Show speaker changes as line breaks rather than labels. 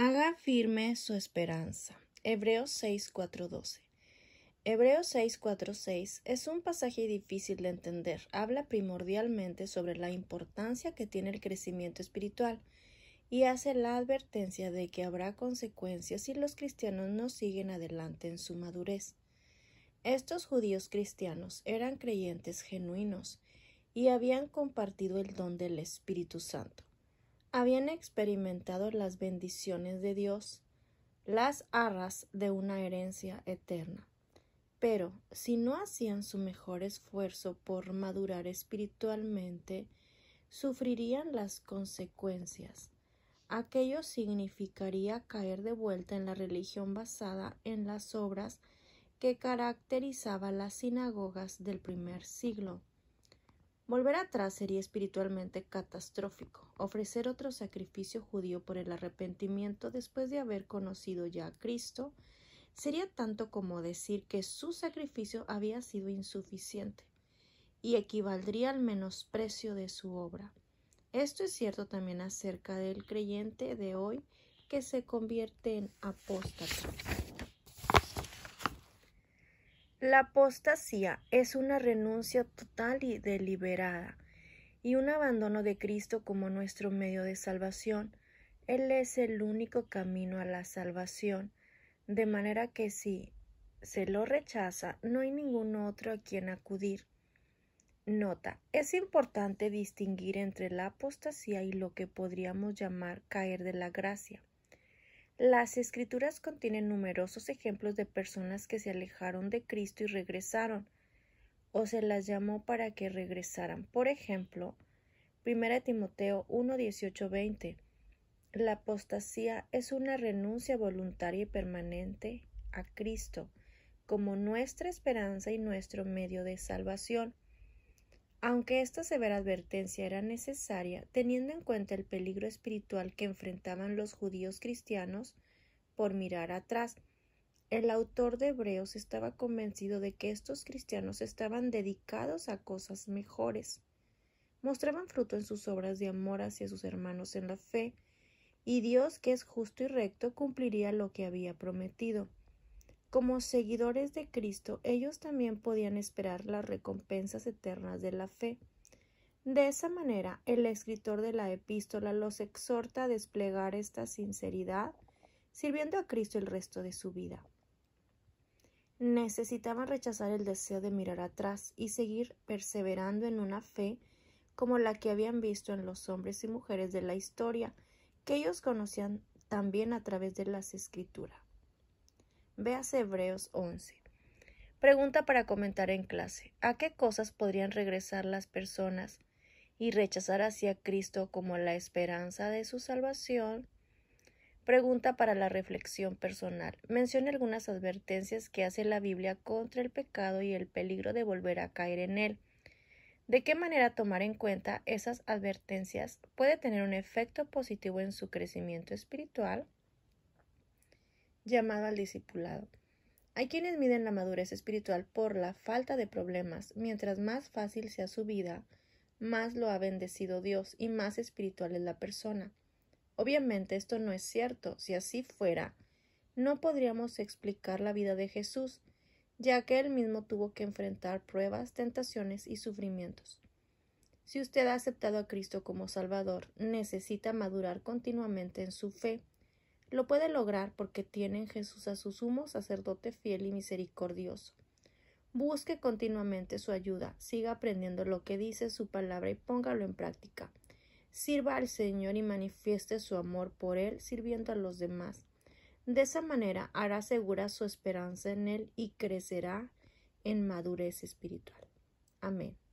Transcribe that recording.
Haga firme su esperanza. Hebreos 6.4.12 Hebreos 6:46 es un pasaje difícil de entender. Habla primordialmente sobre la importancia que tiene el crecimiento espiritual y hace la advertencia de que habrá consecuencias si los cristianos no siguen adelante en su madurez. Estos judíos cristianos eran creyentes genuinos y habían compartido el don del Espíritu Santo habían experimentado las bendiciones de Dios, las arras de una herencia eterna. Pero si no hacían su mejor esfuerzo por madurar espiritualmente, sufrirían las consecuencias. Aquello significaría caer de vuelta en la religión basada en las obras que caracterizaba las sinagogas del primer siglo, Volver atrás sería espiritualmente catastrófico, ofrecer otro sacrificio judío por el arrepentimiento después de haber conocido ya a Cristo, sería tanto como decir que su sacrificio había sido insuficiente, y equivaldría al menosprecio de su obra. Esto es cierto también acerca del creyente de hoy que se convierte en apóstata. La apostasía es una renuncia total y deliberada y un abandono de Cristo como nuestro medio de salvación. Él es el único camino a la salvación, de manera que si se lo rechaza, no hay ningún otro a quien acudir. Nota, es importante distinguir entre la apostasía y lo que podríamos llamar caer de la gracia. Las escrituras contienen numerosos ejemplos de personas que se alejaron de Cristo y regresaron, o se las llamó para que regresaran. Por ejemplo, 1 Timoteo 1, 20. La apostasía es una renuncia voluntaria y permanente a Cristo como nuestra esperanza y nuestro medio de salvación. Aunque esta severa advertencia era necesaria, teniendo en cuenta el peligro espiritual que enfrentaban los judíos cristianos por mirar atrás, el autor de Hebreos estaba convencido de que estos cristianos estaban dedicados a cosas mejores. Mostraban fruto en sus obras de amor hacia sus hermanos en la fe, y Dios, que es justo y recto, cumpliría lo que había prometido. Como seguidores de Cristo, ellos también podían esperar las recompensas eternas de la fe. De esa manera, el escritor de la epístola los exhorta a desplegar esta sinceridad, sirviendo a Cristo el resto de su vida. Necesitaban rechazar el deseo de mirar atrás y seguir perseverando en una fe como la que habían visto en los hombres y mujeres de la historia, que ellos conocían también a través de las escrituras. Véase Hebreos 11. Pregunta para comentar en clase. ¿A qué cosas podrían regresar las personas y rechazar hacia Cristo como la esperanza de su salvación? Pregunta para la reflexión personal. Mencione algunas advertencias que hace la Biblia contra el pecado y el peligro de volver a caer en él. ¿De qué manera tomar en cuenta esas advertencias puede tener un efecto positivo en su crecimiento espiritual? llamado al discipulado. Hay quienes miden la madurez espiritual por la falta de problemas. Mientras más fácil sea su vida, más lo ha bendecido Dios y más espiritual es la persona. Obviamente esto no es cierto. Si así fuera, no podríamos explicar la vida de Jesús, ya que él mismo tuvo que enfrentar pruebas, tentaciones y sufrimientos. Si usted ha aceptado a Cristo como Salvador, necesita madurar continuamente en su fe lo puede lograr porque tiene en Jesús a su sumo sacerdote fiel y misericordioso. Busque continuamente su ayuda, siga aprendiendo lo que dice su palabra y póngalo en práctica. Sirva al Señor y manifieste su amor por Él sirviendo a los demás. De esa manera hará segura su esperanza en Él y crecerá en madurez espiritual. Amén.